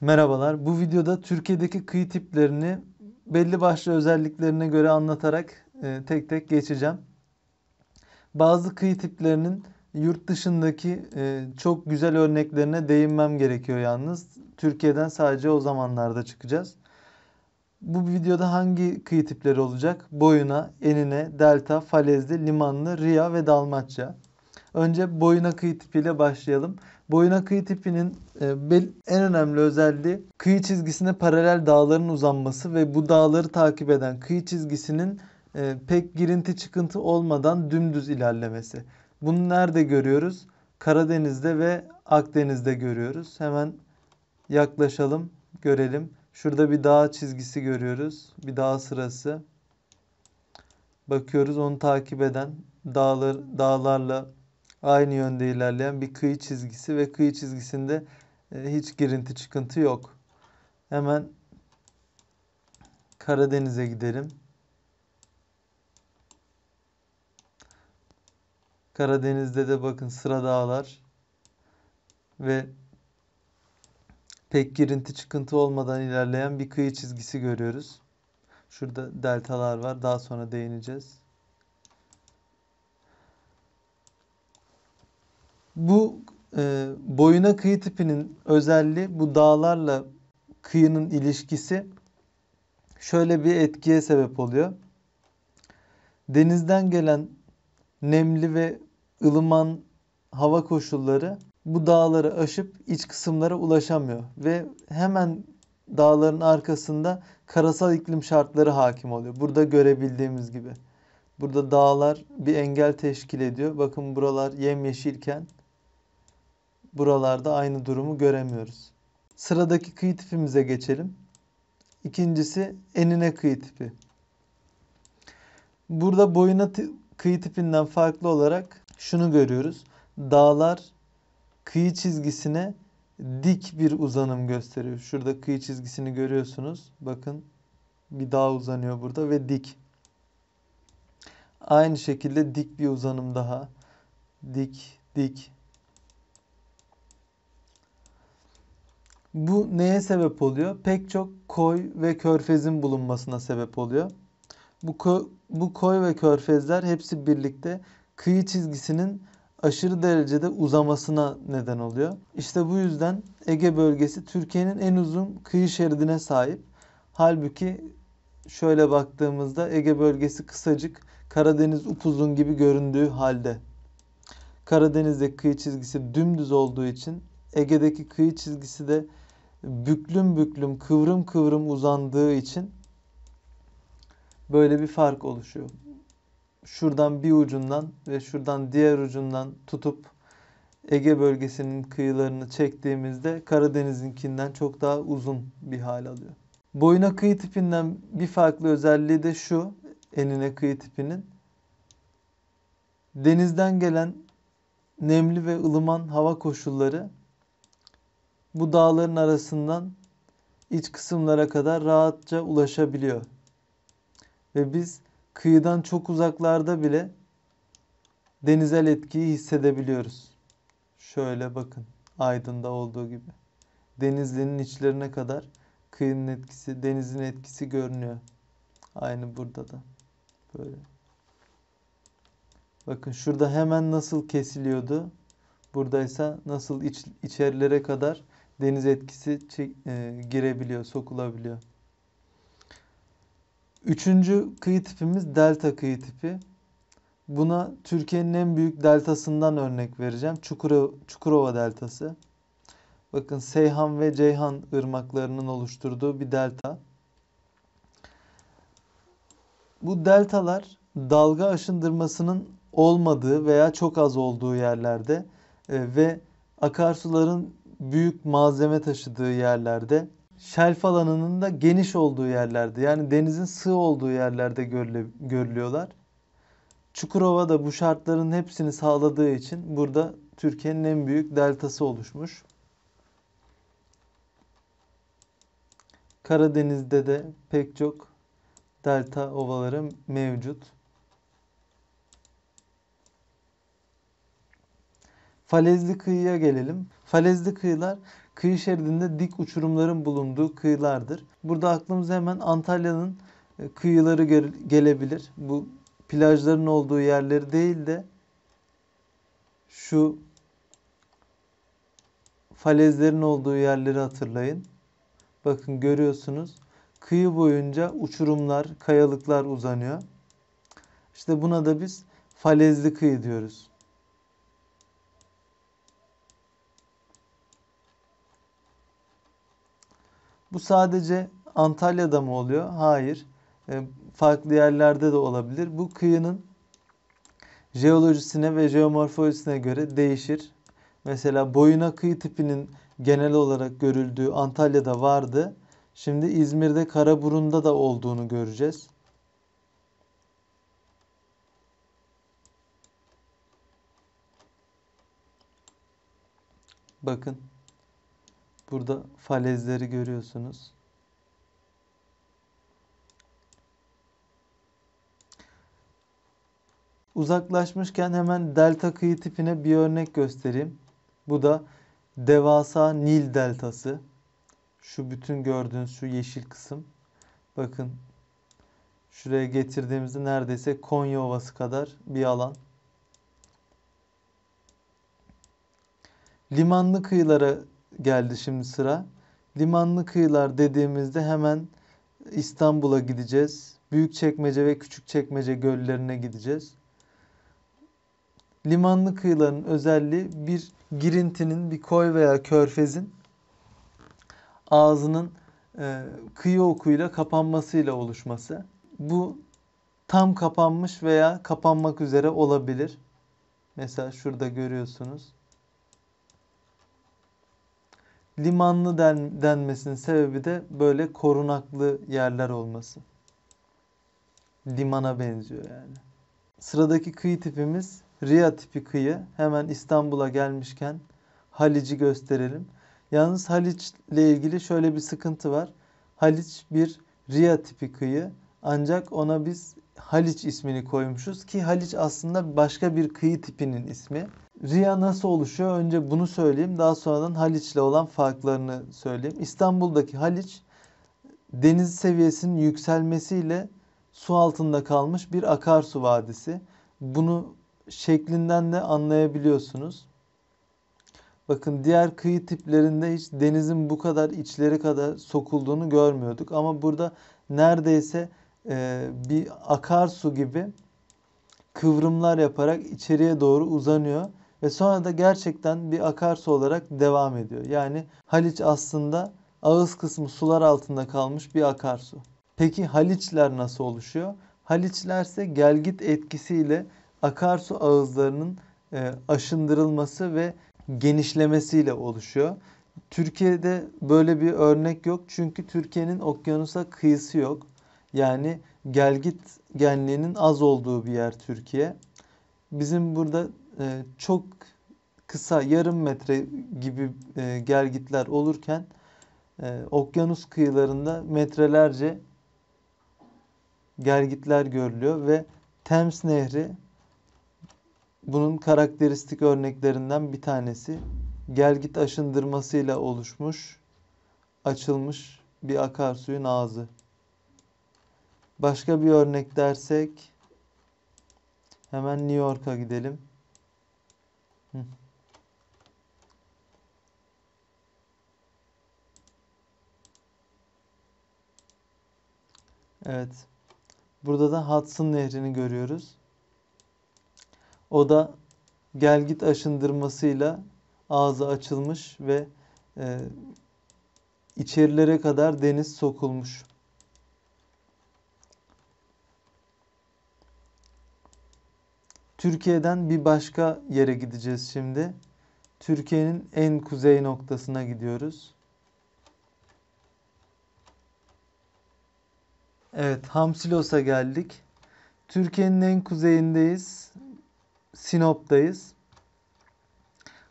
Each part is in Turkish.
Merhabalar. Bu videoda Türkiye'deki kıyı tiplerini belli başlı özelliklerine göre anlatarak e, tek tek geçeceğim. Bazı kıyı tiplerinin yurt dışındaki e, çok güzel örneklerine değinmem gerekiyor yalnız. Türkiye'den sadece o zamanlarda çıkacağız. Bu videoda hangi kıyı tipleri olacak? Boyuna, enine, delta, falezli, limanlı, ria ve dalmatça. Önce boyuna kıyı tipiyle başlayalım. Boyuna kıyı tipinin e, en önemli özelliği kıyı çizgisine paralel dağların uzanması ve bu dağları takip eden kıyı çizgisinin e, pek girinti çıkıntı olmadan dümdüz ilerlemesi. Bunu nerede görüyoruz? Karadeniz'de ve Akdeniz'de görüyoruz. Hemen yaklaşalım, görelim. Şurada bir dağ çizgisi görüyoruz. Bir dağ sırası. Bakıyoruz onu takip eden dağlar, dağlarla aynı yönde ilerleyen bir kıyı çizgisi ve kıyı çizgisinde e, hiç girinti çıkıntı yok. Hemen Karadeniz'e gidelim. Karadeniz'de de bakın sıra dağlar ve pek girinti çıkıntı olmadan ilerleyen bir kıyı çizgisi görüyoruz. Şurada deltalar var. Daha sonra değineceğiz. Bu e, boyuna kıyı tipinin özelliği bu dağlarla kıyının ilişkisi şöyle bir etkiye sebep oluyor. Denizden gelen nemli ve ılıman hava koşulları bu dağları aşıp iç kısımlara ulaşamıyor ve hemen dağların arkasında karasal iklim şartları hakim oluyor. Burada görebildiğimiz gibi. Burada dağlar bir engel teşkil ediyor. Bakın buralar yemyeşilken Buralarda aynı durumu göremiyoruz. Sıradaki kıyı tipimize geçelim. İkincisi enine kıyı tipi. Burada boyuna kıyı tipinden farklı olarak şunu görüyoruz. Dağlar kıyı çizgisine dik bir uzanım gösteriyor. Şurada kıyı çizgisini görüyorsunuz. Bakın bir dağ uzanıyor burada ve dik. Aynı şekilde dik bir uzanım daha. Dik, dik, Bu neye sebep oluyor? Pek çok koy ve körfezin bulunmasına sebep oluyor. Bu, ko bu koy ve körfezler hepsi birlikte kıyı çizgisinin aşırı derecede uzamasına neden oluyor. İşte bu yüzden Ege bölgesi Türkiye'nin en uzun kıyı şeridine sahip. Halbuki şöyle baktığımızda Ege bölgesi kısacık, Karadeniz upuzun gibi göründüğü halde. Karadeniz'de kıyı çizgisi dümdüz olduğu için Ege'deki kıyı çizgisi de büklüm büklüm kıvrım kıvrım uzandığı için böyle bir fark oluşuyor. Şuradan bir ucundan ve şuradan diğer ucundan tutup Ege bölgesinin kıyılarını çektiğimizde Karadeniz'inkinden çok daha uzun bir hal alıyor. Boyuna kıyı tipinden bir farklı özelliği de şu enine kıyı tipinin. Denizden gelen nemli ve ılıman hava koşulları bu dağların arasından iç kısımlara kadar rahatça ulaşabiliyor. Ve biz kıyıdan çok uzaklarda bile denizel etkiyi hissedebiliyoruz. Şöyle bakın Aydın'da olduğu gibi. Denizli'nin içlerine kadar kıyının etkisi, denizin etkisi görünüyor. Aynı burada da. Böyle. Bakın şurada hemen nasıl kesiliyordu. Buradaysa nasıl iç, içerilere kadar deniz etkisi e, girebiliyor, sokulabiliyor. Üçüncü kıyı tipimiz delta kıyı tipi. Buna Türkiye'nin en büyük deltasından örnek vereceğim. Çukuro, Çukurova deltası. Bakın Seyhan ve Ceyhan ırmaklarının oluşturduğu bir delta. Bu deltalar dalga aşındırmasının olmadığı veya çok az olduğu yerlerde e, ve akarsuların büyük malzeme taşıdığı yerlerde, şelf alanının da geniş olduğu yerlerde yani denizin sığ olduğu yerlerde görülüyorlar. Çukurova da bu şartların hepsini sağladığı için burada Türkiye'nin en büyük deltası oluşmuş. Karadeniz'de de pek çok delta ovaları mevcut. Falezli kıyıya gelelim. Falezli kıyılar kıyı şeridinde dik uçurumların bulunduğu kıyılardır. Burada aklımıza hemen Antalya'nın e, kıyıları gelebilir. Bu plajların olduğu yerleri değil de şu falezlerin olduğu yerleri hatırlayın. Bakın görüyorsunuz kıyı boyunca uçurumlar, kayalıklar uzanıyor. İşte buna da biz falezli kıyı diyoruz. Bu sadece Antalya'da mı oluyor? Hayır. E, farklı yerlerde de olabilir. Bu kıyının jeolojisine ve jeomorfolojisine göre değişir. Mesela boyuna kıyı tipinin genel olarak görüldüğü Antalya'da vardı. Şimdi İzmir'de Karaburun'da da olduğunu göreceğiz. Bakın. Burada falezleri görüyorsunuz. Uzaklaşmışken hemen delta kıyı tipine bir örnek göstereyim. Bu da devasa Nil deltası. Şu bütün gördüğünüz şu yeşil kısım. Bakın şuraya getirdiğimizde neredeyse Konya Ovası kadar bir alan. Limanlı kıyılara geldi şimdi sıra. Limanlı kıyılar dediğimizde hemen İstanbul'a gideceğiz. büyük çekmece ve küçük çekmece göllerine gideceğiz. Limanlı kıyıların özelliği bir girintinin, bir koy veya körfezin ağzının e, kıyı okuyla kapanmasıyla oluşması. Bu tam kapanmış veya kapanmak üzere olabilir. Mesela şurada görüyorsunuz limanlı den, denmesinin sebebi de böyle korunaklı yerler olması. Limana benziyor yani. Sıradaki kıyı tipimiz Riya tipi kıyı. Hemen İstanbul'a gelmişken Halic'i gösterelim. Yalnız Haliç ile ilgili şöyle bir sıkıntı var. Haliç bir Riya tipi kıyı. Ancak ona biz Haliç ismini koymuşuz ki Haliç aslında başka bir kıyı tipinin ismi. Riya nasıl oluşuyor? Önce bunu söyleyeyim. Daha sonradan Haliç'le olan farklarını söyleyeyim. İstanbul'daki Haliç deniz seviyesinin yükselmesiyle su altında kalmış bir akarsu vadisi. Bunu şeklinden de anlayabiliyorsunuz. Bakın diğer kıyı tiplerinde hiç denizin bu kadar içleri kadar sokulduğunu görmüyorduk. Ama burada neredeyse e, bir akarsu gibi kıvrımlar yaparak içeriye doğru uzanıyor ve sonra da gerçekten bir akarsu olarak devam ediyor. Yani Haliç aslında ağız kısmı sular altında kalmış bir akarsu. Peki Haliçler nasıl oluşuyor? Haliçlerse gelgit etkisiyle akarsu ağızlarının e, aşındırılması ve genişlemesiyle oluşuyor. Türkiye'de böyle bir örnek yok çünkü Türkiye'nin okyanusa kıyısı yok. Yani gelgit genliğinin az olduğu bir yer Türkiye. Bizim burada e, çok kısa yarım metre gibi e, gergitler olurken e, okyanus kıyılarında metrelerce gergitler görülüyor ve Thames Nehri bunun karakteristik örneklerinden bir tanesi. Gelgit aşındırmasıyla oluşmuş, açılmış bir akarsuyun ağzı. Başka bir örnek dersek hemen New York'a gidelim. Evet. Burada da Hudson Nehri'ni görüyoruz. O da gelgit aşındırmasıyla ağzı açılmış ve e, içerilere kadar deniz sokulmuş. Türkiye'den bir başka yere gideceğiz şimdi. Türkiye'nin en kuzey noktasına gidiyoruz. Evet, Hamsilos'a geldik. Türkiye'nin en kuzeyindeyiz. Sinop'tayız.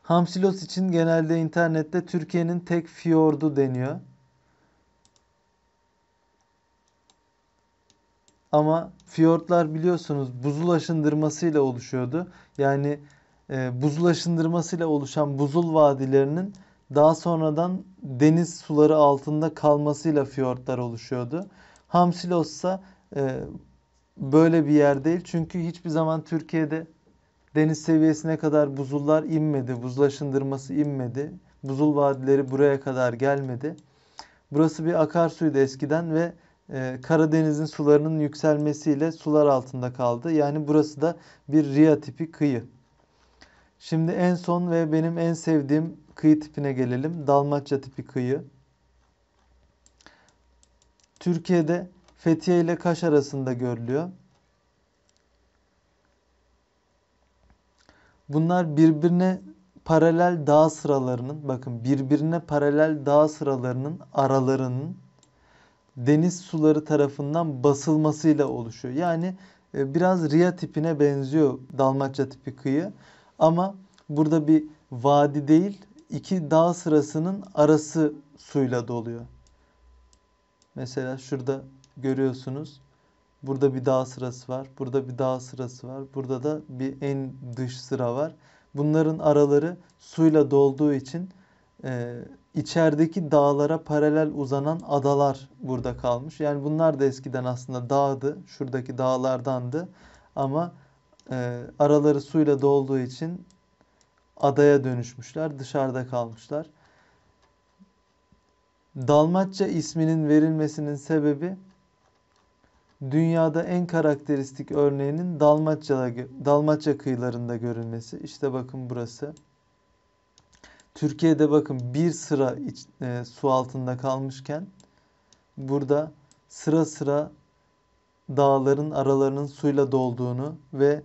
Hamsilos için genelde internette Türkiye'nin tek fiyordu deniyor. Ama fiyortlar biliyorsunuz buzul aşındırmasıyla oluşuyordu. Yani e, buzul aşındırmasıyla oluşan buzul vadilerinin daha sonradan deniz suları altında kalmasıyla fiyortlar oluşuyordu. Hamsilos ise böyle bir yer değil. Çünkü hiçbir zaman Türkiye'de deniz seviyesine kadar buzullar inmedi. Buzlaşındırması inmedi. Buzul vadileri buraya kadar gelmedi. Burası bir akarsuydu eskiden ve ee, Karadeniz'in sularının yükselmesiyle sular altında kaldı. Yani burası da bir ria tipi kıyı. Şimdi en son ve benim en sevdiğim kıyı tipine gelelim. Dalmatça tipi kıyı. Türkiye'de Fethiye ile Kaş arasında görülüyor. Bunlar birbirine paralel dağ sıralarının bakın birbirine paralel dağ sıralarının aralarının deniz suları tarafından basılmasıyla oluşuyor. Yani e, biraz ria tipine benziyor Dalmaçya tipi kıyı. Ama burada bir vadi değil iki dağ sırasının arası suyla doluyor. Mesela şurada görüyorsunuz. Burada bir dağ sırası var. Burada bir dağ sırası var. Burada da bir en dış sıra var. Bunların araları suyla dolduğu için e, içerideki dağlara paralel uzanan adalar burada kalmış. Yani bunlar da eskiden aslında dağdı. Şuradaki dağlardandı. Ama e, araları suyla dolduğu için adaya dönüşmüşler. Dışarıda kalmışlar. Dalmatça isminin verilmesinin sebebi dünyada en karakteristik örneğinin Dalmatça, Dalmatça kıyılarında görülmesi. İşte bakın burası. Türkiye'de bakın bir sıra iç, e, su altında kalmışken burada sıra sıra dağların aralarının suyla dolduğunu ve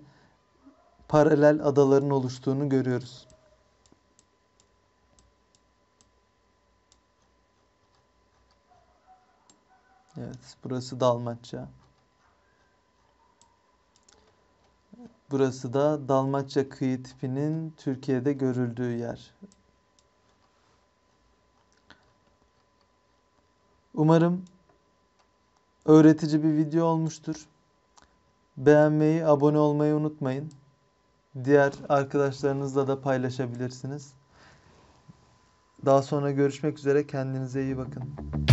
paralel adaların oluştuğunu görüyoruz. Evet, burası Dalmatça. Burası da Dalmatça kıyı tipinin Türkiye'de görüldüğü yer. Umarım öğretici bir video olmuştur. Beğenmeyi, abone olmayı unutmayın. Diğer arkadaşlarınızla da paylaşabilirsiniz. Daha sonra görüşmek üzere. Kendinize iyi bakın.